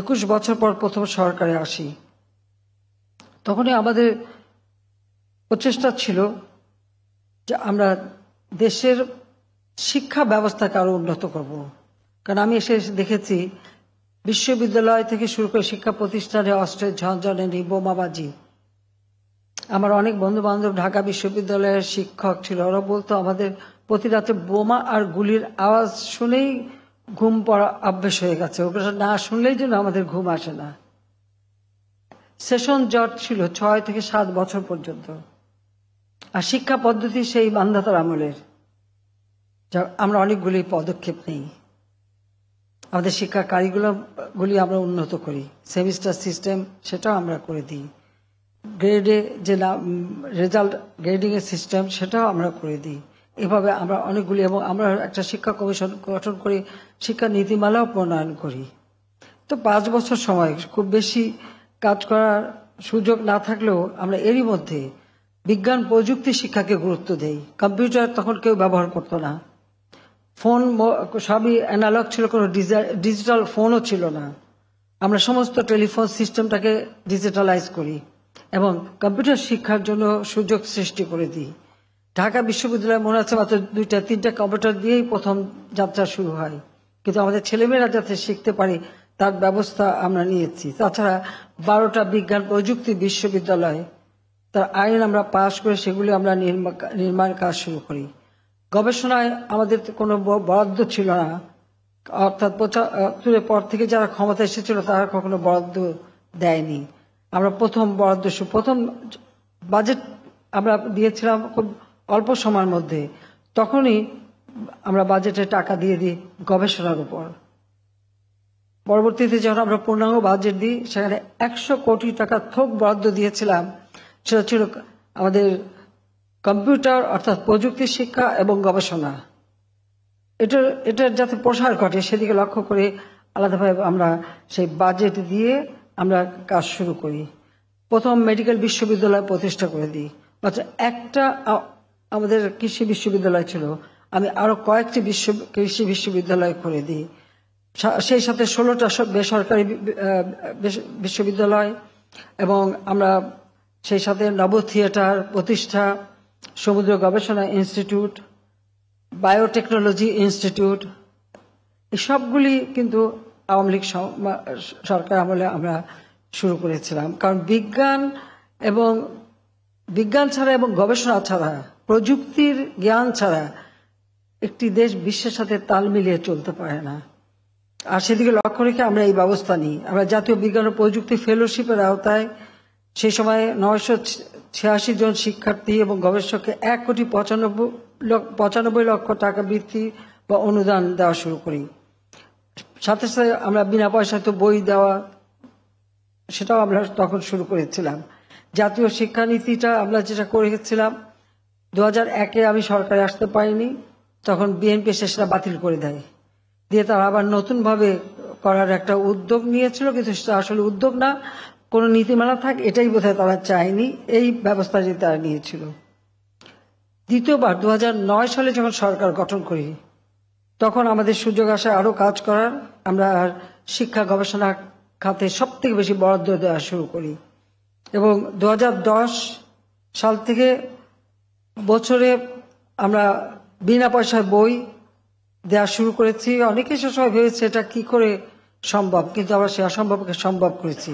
একুশ বছর পর প্রথম সরকারে আসি তখনই আমাদের প্রচেষ্টা ছিল যে আমরা দেশের শিক্ষা ব্যবস্থাকে আরও উন্নত করব কারণ আমি এসে দেখেছি বিশ্ববিদ্যালয় থেকে শুরু করে শিক্ষা প্রতিষ্ঠানে অস্ত্রের ঝঞ্ঝনে নেই বোমাবাজি আমার অনেক বন্ধু বান্ধব ঢাকা বিশ্ববিদ্যালয়ের শিক্ষক ছিল ওরা বলতো আমাদের প্রতি রাতে বোমা আর গুলির আওয়াজ শুনেই ঘুম পড়া অভ্যেস হয়ে গেছে ওগুলো না শুনলেই জন্য আমাদের ঘুম আসে না সেশন জট ছিল ছয় থেকে সাত বছর পর্যন্ত আর শিক্ষা পদ্ধতি সেই মান্ধাতার আমলের যা আমরা অনেকগুলি পদক্ষেপ নেই আমাদের শিক্ষা কারিগুলামগুলি আমরা উন্নত করি সেমিস্টার সিস্টেম সেটাও আমরা করে দিই গ্রেডে যে রেজাল্ট গ্রেডিংয়ের সিস্টেম সেটাও আমরা করে দিই এভাবে আমরা অনেকগুলি এবং আমরা একটা শিক্ষা কমিশন গঠন করে শিক্ষা নীতিমালাও প্রণয়ন করি তো পাঁচ বছর সময় খুব বেশি কাজ করার সুযোগ না থাকলেও আমরা এরই মধ্যে বিজ্ঞান প্রযুক্তি শিক্ষাকে গুরুত্ব দেই কম্পিউটার তখন কেউ ব্যবহার করতো না ফোন সবই অ্যানালগ ছিল কোনো ডিজিটাল ফোনও ছিল না আমরা সমস্ত টেলিফোন সিস্টেমটাকে ডিজিটালাইজ করি এবং কম্পিউটার শিক্ষার জন্য সুযোগ সৃষ্টি করে দিই ঢাকা বিশ্ববিদ্যালয়ে মনে আছে মাত্র দুইটা তিনটা কম্পিউটার দিয়েই প্রথম যাত্রা শুরু হয় কিন্তু আমাদের ছেলেমেয়েরা যাতে শিখতে পারে তার ব্যবস্থা আমরা নিয়েছি তাছাড়া বারোটা বিজ্ঞান প্রযুক্তি বিশ্ববিদ্যালয় তার আইন আমরা পাশ করে সেগুলি আমরা নির্মাণ কাজ শুরু করি গবেষণায় আমাদের কোনো বরাদ্দ ছিল না অর্থাৎ পঁচাত্তরের পর থেকে যারা ক্ষমতা এসেছিল তারা কখনো বরাদ্দ দেয়নি আমরা প্রথম বরাদ্দ প্রথম বাজেট আমরা দিয়েছিলাম খুব অল্প সময়ের মধ্যে তখনই আমরা বাজেটে টাকা দিয়ে দিই গবেষণার উপর পরবর্তীতে যখন আমরা পূর্ণাঙ্গ বাজেট দিই সেখানে একশো কোটি টাকা থোক বরাদ্দ দিয়েছিলাম সেটা ছিল আমাদের কম্পিউটার অর্থাৎ প্রযুক্তি শিক্ষা এবং গবেষণা এটার এটার যাতে প্রসার ঘটে সেদিকে লক্ষ্য করে আলাদাভাবে আমরা সেই বাজেট দিয়ে আমরা কাজ শুরু করি প্রথম মেডিকেল বিশ্ববিদ্যালয় প্রতিষ্ঠা করে দিই অর্থাৎ একটা আমাদের কৃষি বিশ্ববিদ্যালয় ছিল আমি আরো কয়েকটি বিশ্ব কৃষি বিশ্ববিদ্যালয় করে দিই সেই সাথে ষোলোটা বেসরকারি বিশ্ববিদ্যালয় এবং আমরা সেই সাথে নব থিয়েটার প্রতিষ্ঠা সমুদ্র গবেষণা ইনস্টিটিউট বায়োটেকনোলজি ইনস্টিটিউট সবগুলি কিন্তু আওয়ামী লীগ সরকার আমলে আমরা শুরু করেছিলাম কারণ বিজ্ঞান এবং বিজ্ঞান ছাড়া এবং গবেষণা ছাড়া প্রযুক্তির জ্ঞান ছাড়া একটি দেশ বিশ্বের সাথে তাল মিলিয়ে চলতে পারে না আর সেদিকে লক্ষ্য রেখে আমরা এই ব্যবস্থা নিই আমরা জাতীয় বিজ্ঞান ও প্রযুক্তি ফেলোশিপের আওতায় সেই সময় নয়শো ছিয়াশি জন শিক্ষার্থী এবং গবেষককে এক কোটি পঁচানব্বই পঁচানব্বই লক্ষ টাকা বৃত্তি বা অনুদান দেওয়া শুরু করি সাথে সাথে আমরা বিনা তো বই দেওয়া সেটাও আমরা তখন শুরু করেছিলাম জাতীয় শিক্ষানীতিটা আমরা যেটা করেছিলাম দু হাজার একে আমি সরকারে আসতে পারিনি তখন বিএনপি সেটা বাতিল করে দেয় দিয়ে তারা আবার নতুনভাবে করার একটা উদ্যোগ নিয়েছিল কিন্তু সেটা আসলে উদ্যোগ না কোনো নীতিমালা থাক এটাই বোধহয় তারা চায়নি এই ব্যবস্থা যে তারা নিয়েছিল দ্বিতীয়বার দু সালে যখন সরকার গঠন করি তখন আমাদের সুযোগ আসে আরও কাজ করার আমরা শিক্ষা গবেষণা খাতে সব থেকে বেশি বরাদ্দ দেওয়া শুরু করি এবং দু সাল থেকে বছরে আমরা বিনা পয়সায় বই দেওয়া শুরু করেছি অনেকে সে সময় ভেবেছে এটা কি করে সম্ভব কিন্তু আমরা সে অসম্ভবকে সম্ভব করেছি